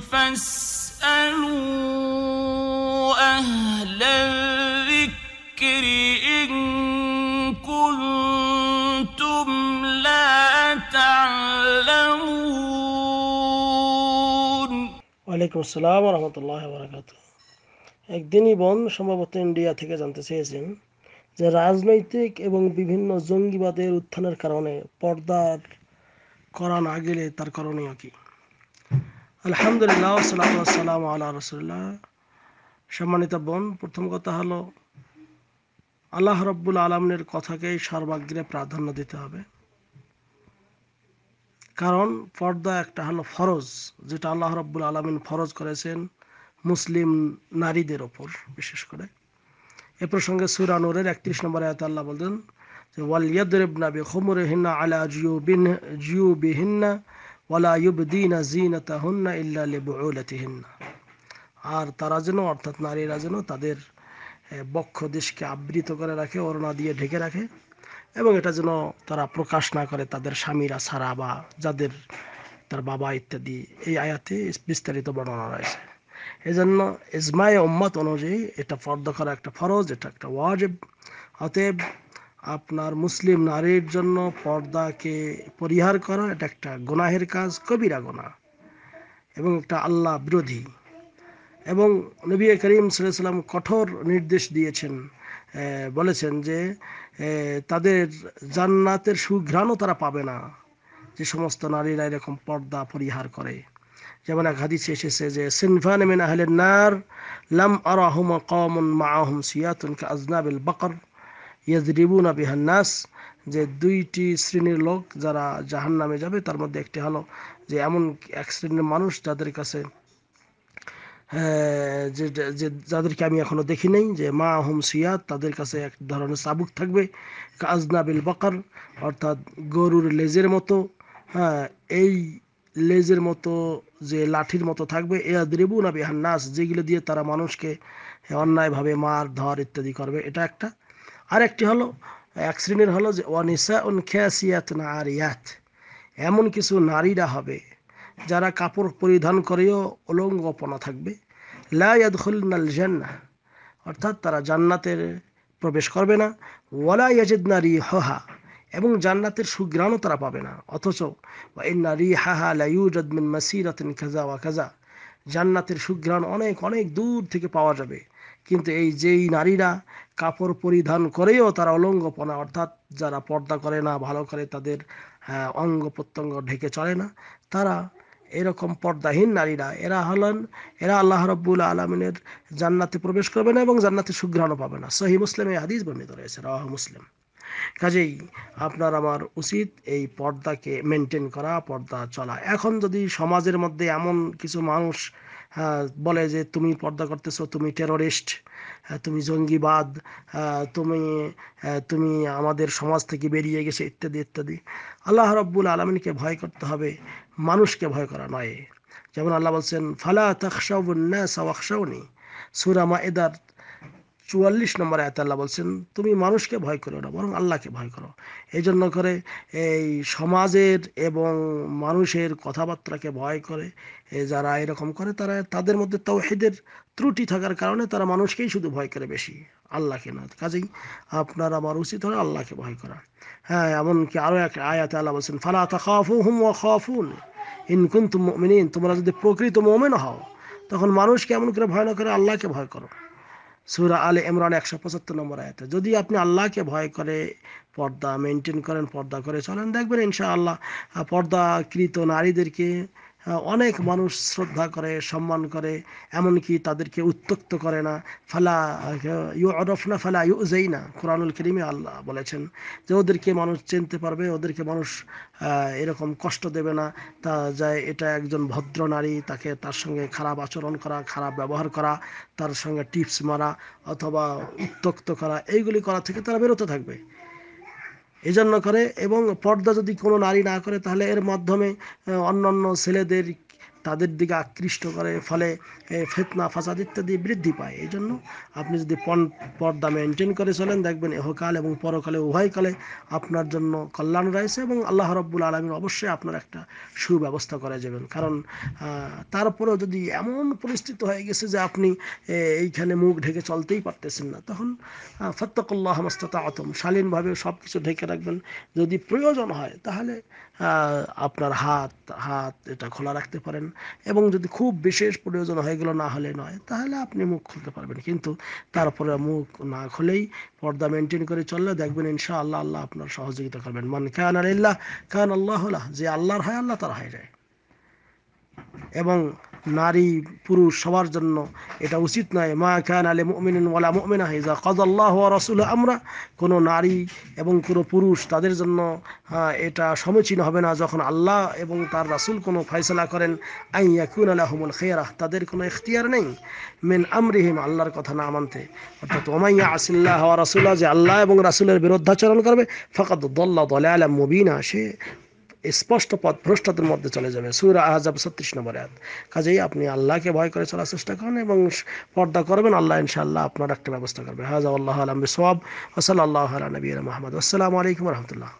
فاسألوا أهل الذكر إن كنتم لا تعلمون ওয়ালাইকুম আসসালাম রহমতুল্লাহ বরাকাত একদিনই বোন সম্ভবত ইন্ডিয়া থেকে জানতে চেয়েছেন যে রাজনৈতিক এবং বিভিন্ন জঙ্গিবাদের উত্থানের কারণে পর্দার করা না গেলে তার করণীয় কী আলহামদুলিল্লাহ আল্লাহ রসুল্লাহ সম্মানিত বোন প্রথম কথা হলো আল্লাহ রব্বুল কথাকেই সর্বাগ্রে প্রাধান্য দিতে হবে কারণ পর্দা একটা হলো ফরজ যেটা আল্লাহ রব্বুল আলমিন ফরজ করেছেন মুসলিম নারীদের ওপর বিশেষ করে এ প্রসঙ্গে সুরানুরের একত্রিশ নম্বর আয়াত আল্লাহ বলতেন যে ওয়ালিয়াদ রেবনা বে খমরে হিন্না আলা জিও বিহিন্না ওয়ালা ইউবদিনা জিনাতাহুন্না ইল্লা লিবুউলাতিহিন্না আর তারা যেন অর্থাৎ নারীরা যেন তাদের বক্ষ দেশকে আবৃত করে রাখে অরণা দিয়ে ঢেকে রাখে এবং এটা যেন তারা প্রকাশ না করে তাদের স্বামীরা ছাড়া বা যাদের তার বাবা ইত্যাদি এই আয়াতে বিস্তারিত বর্ণনা রয়েছে এজন্য ইজমায়ে উম্মত অনুযায়ী এটা ফর্দ করা একটা ফরজ এটা একটা ওয়াজেব অতএব আপনার মুসলিম নারীর জন্য পর্দাকে পরিহার করা এটা একটা গোনাহের কাজ কবিরা গোনা এবং একটা আল্লাহ বিরোধী এবং নবী করিম সাল্লাম কঠোর নির্দেশ দিয়েছেন বলেছেন যে তাদের জান্নাতের সুঘ্রাণও তারা পাবে না যে সমস্ত নারীরা এরকম পর্দা পরিহার করে যেমন এক হাদিসে এসেছে যে সিনফান মিন আহলেন নার লাম মা কমন আহম সিয়াতুন কাজনাবিল বকর ইয়াজরিবুন বিহান্নাস যে দুইটি শ্রেণীর লোক যারা জাহান নামে যাবে তার মধ্যে একটি হলো যে এমন এক শ্রেণীর মানুষ যাদের কাছে হ্যাঁ, যে যাদেরকে আমি এখনো দেখি নাই যে মা আহম সিয়াদ তাদের কাছে এক ধরনের চাবুক থাকবে কাজনাবিল বাকার অর্থাৎ গরুর লেজের মতো হ্যাঁ এই লেজের মতো যে লাঠির মতো থাকবে এ দ্রিবু না বিহান্নাস যেগুলো দিয়ে তারা মানুষকে অন্যায়ভাবে মার ধর ইত্যাদি করবে এটা একটা আর একটি হলো এক শ্রেণীর হলো যে অনিসা উন আর নারিয়াত এমন কিছু নারীরা হবে যারা কাপড় পরিধান করেও অলঙ্গপনা থাকবে লাইয়াদুল নাল জান্না অর্থাৎ তারা জান্নাতের প্রবেশ করবে না ওয়ালা ইয়াজেদ নারী হহা এবং জান্নাতের সুগ্রাণও তারা পাবে না অথচ ইন্না রি হাহা লাইউজাদ মাসি মাসিরাতিন খাজা ওয়া খাজা জান্নাতের সুঘ্রাণ অনেক অনেক দূর থেকে পাওয়া যাবে কিন্তু এই যেই নারীরা কাপড় পরিধান করেও তারা অলঙ্গপনা অর্থাৎ যারা পর্দা করে না ভালো করে তাদের হ্যাঁ, অঙ্গ প্রত্যঙ্গ ঢেকে চলে না তারা এরকম পর্দাহীন নারীরা এরা হলেন এরা আল্লাহ রব্বুল আলমিনের জান্নাতে প্রবেশ করবে না এবং জান্নাতে সুঘ্রাণও পাবে না সহি মুসলিমে হাদিস বর্ণিত রয়েছে রাহ মুসলিম কাজেই আপনার আমার উচিত এই পর্দাকে মেনটেন করা পর্দা চলা এখন যদি সমাজের মধ্যে এমন কিছু মানুষ হ্যাঁ, বলে যে তুমি পর্দা করতেছো তুমি টেরোরিস্ট হ্যাঁ, তুমি জঙ্গিবাদ হ্যাঁ, তুমি তুমি আমাদের সমাজ থেকে বেরিয়ে গেছে ইত্যাদি ইত্যাদি আল্লাহ রব্বুল আলমিনকে ভয় করতে হবে মানুষকে ভয় করা নয় যেমন আল্লাহ বলছেন ফালা তখসাউন্না সাওয়াকসাউনি সুরামা এদার চুয়াল্লিশ নম্বর আয়াত আল্লাহ বলছেন তুমি মানুষকে ভয় করো না বরং আল্লাহকে ভয় করো এই জন্য করে এই সমাজের এবং মানুষের কথাবার্তাকে ভয় করে যারা এরকম করে তারা তাদের মধ্যে তাওহিদের ত্রুটি থাকার কারণে তারা মানুষকেই শুধু ভয় করে বেশি আল্লাহকে না কাজেই আপনার আমার উচিত হলে আল্লাহকে ভয় করা হ্যাঁ এমনকি আরও এক আয়াতে আল্লাহ বলছেন ফালা তাকাফু হুম ও খাফুন ইনকুন তুমিন তোমরা যদি প্রকৃত মোমেন হও তখন মানুষকে এমন করে ভয় না করে আল্লাহকে ভয় করো সুরা আলে ইমরান একশো পঁচাত্তর নম্বর আয়তে যদি আপনি আল্লাহকে ভয় করে পর্দা মেনটেন করেন পর্দা করে চলেন দেখবেন ইনশাআল্লাহ পর্দা পর্দাকৃত নারীদেরকে হ্যাঁ, অনেক মানুষ শ্রদ্ধা করে সম্মান করে এমনকি তাদেরকে উত্তক্ত করে না ফালা ইউ না ফালা ইউ যেই না কোরআনুল করিমে আল্লাহ বলেছেন যে ওদেরকে মানুষ চিনতে পারবে ওদেরকে মানুষ এরকম কষ্ট দেবে না তা যায় এটা একজন ভদ্র নারী তাকে তার সঙ্গে খারাপ আচরণ করা খারাপ ব্যবহার করা তার সঙ্গে টিপস মারা অথবা উত্তক্ত করা এইগুলি করা থেকে তারা বেরোতে থাকবে এই জন্য করে এবং পর্দা যদি কোনো নারী না করে তাহলে এর মাধ্যমে অন্য অন্য ছেলেদের তাদের দিকে আকৃষ্ট করে ফলে ফেতনা ফাসাদ ইত্যাদি বৃদ্ধি পায় এই জন্য আপনি যদি পণ পর্দা মেনটেন করে চলেন দেখবেন এহকাল এবং পরকালে উভয়কালে আপনার জন্য কল্যাণ রয়েছে এবং আল্লাহ রব্বুল আলমীর অবশ্যই আপনার একটা সুব্যবস্থা করে যাবেন কারণ তারপরেও যদি এমন পরিস্থিতি হয়ে গেছে যে আপনি এইখানে মুখ ঢেকে চলতেই পারতেছেন না তখন ফত্তকল্লাহ মস্তাত আতম শালীনভাবে সব কিছু ঢেকে রাখবেন যদি প্রয়োজন হয় তাহলে আপনার হাত হাত এটা খোলা রাখতে পারেন এবং যদি খুব বিশেষ প্রয়োজন হয় এগুলো না হলে নয় তাহলে আপনি মুখ খুলতে পারবেন কিন্তু তারপরে মুখ না খুলেই পর্দা মেনটেন করে চললে দেখবেন ইনশা আল্লাহ আল্লাহ আপনার সহযোগিতা করবেন মান কান আলিল্লাহ কান আল্লাহ যে আল্লাহর হয় আল্লাহ তার হয়ে যায় এবং নারী পুরুষ সবার জন্য এটা উচিত নয় মা খান আলে মমিন ওয়ালা মমিনা হেজা কদাল্লাহ রসুল আমরা কোনো নারী এবং কোনো পুরুষ তাদের জন্য হ্যাঁ, এটা সমীচীন হবে না যখন আল্লাহ এবং তার রাসুল কোনো ফয়সলা করেন আই ইয়াকুন আলাহমুল খেয়ারাহ তাদের কোনো এখতিয়ার নেই মেন আমরিহিম আল্লাহর কথা না মানতে অর্থাৎ ওমাইয়া আসিল্লাহ রাসুল্লাহ যে আল্লাহ এবং রাসুলের বিরুদ্ধাচরণ করবে ফকাত দল্লা দলে আলা মুবিনা সে স্পষ্ট পথ ভ্রষ্টাদের মধ্যে চলে যাবে সুর আহাজাব ছত্রিশ নম্বর এক কাজেই আপনি আল্লাহকে ভয় করে চলার চেষ্টা করেন এবং পর্দা করবেন আল্লাহ ইনশাআল্লাহ আপনার একটা ব্যবস্থা করবে হাজা আল্লাহ আলম সব ওসল আল্লাহ নবীর আসসালামু আলাইকুম রহমতুল্লাহ